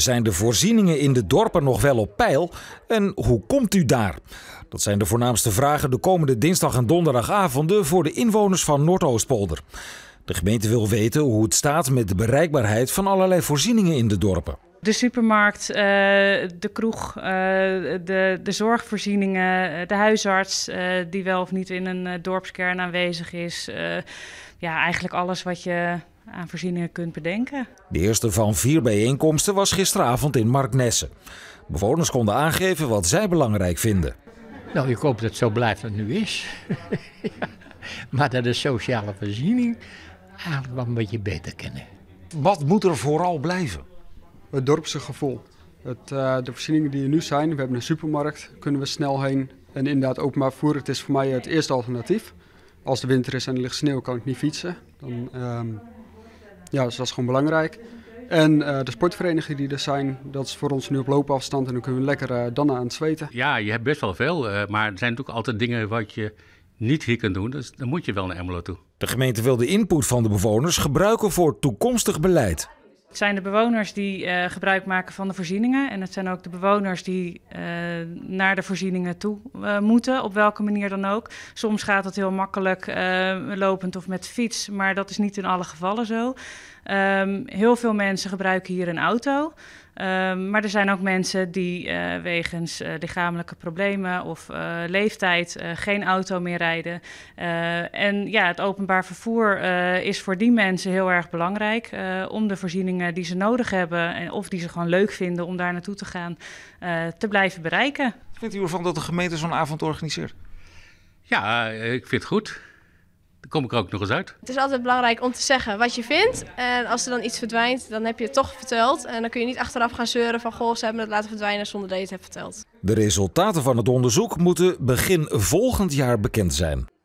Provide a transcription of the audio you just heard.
Zijn de voorzieningen in de dorpen nog wel op peil en hoe komt u daar? Dat zijn de voornaamste vragen de komende dinsdag en donderdagavonden voor de inwoners van Noordoostpolder. De gemeente wil weten hoe het staat met de bereikbaarheid van allerlei voorzieningen in de dorpen. De supermarkt, eh, de kroeg, eh, de, de zorgvoorzieningen, eh, de huisarts die wel of niet in een dorpskern aanwezig is. ja, eigenlijk alles wat je aan voorzieningen kunt bedenken. De eerste van vier bijeenkomsten was gisteravond in Marknesse. Bewoners konden aangeven wat zij belangrijk vinden. Nou, ik hoop dat het zo blijft als het nu is. Maar dat de sociale voorziening eigenlijk wel een beetje beter kennen. Wat moet er vooral blijven? Het dorpse gevoel. Het, eh, de voorzieningen die er nu zijn, we hebben een supermarkt, kunnen we snel heen. En inderdaad, openbaar vervoer, het is voor mij het eerste alternatief. Als de winter is en er ligt sneeuw, kan ik niet fietsen. Dan ehm, ja, dus dat is gewoon belangrijk. En eh, de sportverenigingen die er zijn, dat is voor ons nu op loopafstand en dan kunnen we lekker eh, dan aan het zweten. Ja, je hebt best wel veel, eh, maar er zijn natuurlijk altijd dingen wat je niet hier kunt doen, dus dan moet je wel naar Emmelo toe. De gemeente wil de input van de bewoners gebruiken voor toekomstig beleid. Het zijn de bewoners die uh, gebruik maken van de voorzieningen. En het zijn ook de bewoners die eh, naar de voorzieningen toe eh, moeten, op welke manier dan ook. Soms gaat het heel makkelijk lopend of met fiets, maar dat is niet in alle gevallen zo. Ehm, heel veel mensen gebruiken hier een auto. Ehm, maar er zijn ook mensen die eh, wegens eh, lichamelijke problemen of eh, leeftijd geen auto meer rijden. en ja, het openbaar vervoer is voor die mensen heel erg belangrijk om de voorzieningen die ze nodig hebben en of die ze gewoon leuk vinden om daar naartoe te gaan, te blijven bereiken. Vindt u ervan dat de gemeente zo'n avond organiseert? Ja, ik vind het goed. Dan kom ik ook nog eens uit. Het is altijd belangrijk om te zeggen wat je vindt. En als er dan iets verdwijnt, dan heb je het toch verteld. En dan kun je niet achteraf gaan zeuren van... goh, ze hebben het laten verdwijnen zonder dat je het hebt verteld. De resultaten van het onderzoek moeten begin volgend jaar bekend zijn.